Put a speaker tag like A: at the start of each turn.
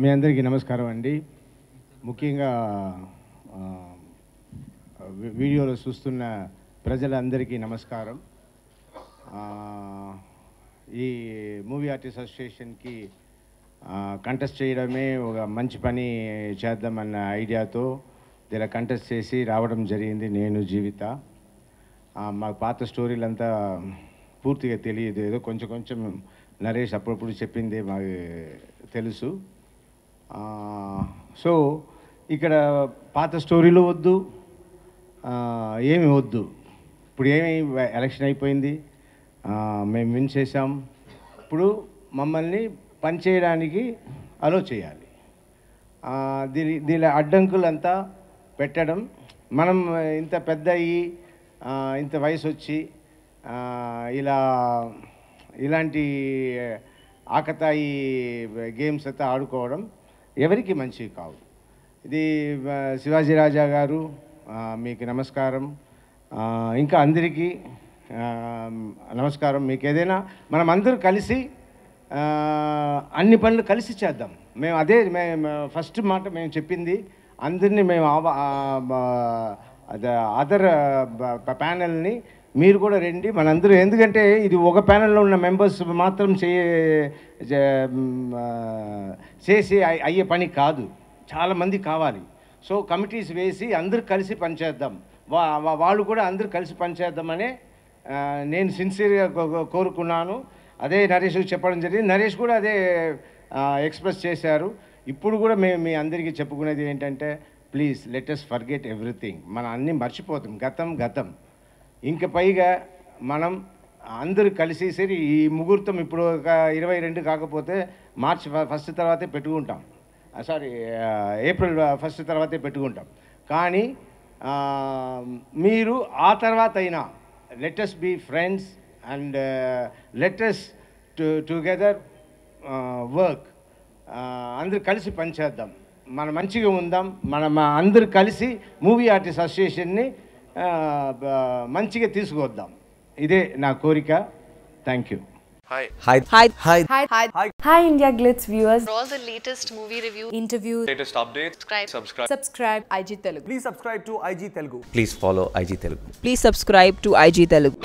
A: మీ అందరికీ నమస్కారం అండి ముఖ్యంగా వీడియోలో చూస్తున్న ప్రజలందరికీ నమస్కారం ఈ మూవీ ఆర్టిస్ట్ అసోసియేషన్కి కంటెస్ట్ చేయడమే ఒక మంచి పని చేద్దామన్న ఐడియాతో ఇలా కంటెస్ట్ చేసి రావడం జరిగింది నేను జీవిత మా పాత స్టోరీలంతా పూర్తిగా తెలియదు ఏదో కొంచెం కొంచెం నరేష్ అప్పుడప్పుడు చెప్పిందే మాకు తెలుసు సో ఇక్కడ పాత స్టోరీలు వద్దు ఏమి వద్దు ఇప్పుడు ఏమి ఎలక్షన్ అయిపోయింది మేము విన్ చేసాం ఇప్పుడు మమ్మల్ని పనిచేయడానికి అలో చేయాలి దీని దీని అడ్డంకులంతా పెట్టడం మనం ఇంత పెద్ద అయ్యి ఇంత వయసు వచ్చి ఇలా ఇలాంటి ఆకతాయి గేమ్స్ అయితే ఆడుకోవడం ఎవరికి మంచివి కావు ఇది శివాజీ రాజా గారు మీకు నమస్కారం ఇంకా అందరికీ నమస్కారం మీకు ఏదైనా మనం అందరూ కలిసి అన్ని పనులు కలిసి చేద్దాం మేము అదే మేము ఫస్ట్ మాట మేము చెప్పింది అందరినీ మేము అదర్ ప్యానల్ని మీరు కూడా రండి మనందరూ ఎందుకంటే ఇది ఒక ప్యానెల్లో ఉన్న మెంబర్స్ మాత్రం చేసే చేసి అయ్యే పని కాదు చాలామంది కావాలి సో కమిటీస్ వేసి అందరూ కలిసి పనిచేద్దాం వా వాళ్ళు కూడా అందరూ కలిసి పనిచేద్దామని నేను సిన్సియర్గా కోరుకున్నాను అదే నరేష్ చెప్పడం జరిగింది నరేష్ కూడా అదే ఎక్స్ప్రెస్ చేశారు ఇప్పుడు కూడా మేము మీ అందరికీ చెప్పుకునేది ఏంటంటే ప్లీజ్ లెటెస్ట్ ఫర్గెట్ ఎవ్రీథింగ్ మనం అన్నీ మర్చిపోతాం గతం గతం ఇంక పైగా మనం అందరూ కలిసి సరి ఈ ముహూర్తం ఇప్పుడు ఒక ఇరవై రెండు కాకపోతే మార్చ్ ఫస్ట్ తర్వాతే పెట్టుకుంటాం సారీ ఏప్రిల్ ఫస్ట్ తర్వాతే పెట్టుకుంటాం కానీ మీరు ఆ తర్వాత అయినా letters be friends and letters to together work అందరు కలిసి పనిచేద్దాం మనం మంచిగా ఉందాం మనం అందరు కలిసి మూవీ ఆర్టిస్ట్ అసోసియేషన్ని మంచిగా తీసుకొద్దాం ఇదే నా కోరిక thank you Hi. Hi. Hi. Hi. Hi. Hi. Hi. Hi Hi India Glitz viewers. For all the latest movie review, interview, latest updates, subscribe. Subscribe. Subscribe IG Telugu. Please subscribe to IG Telugu. Please follow IG Telugu. Please subscribe to IG Telugu.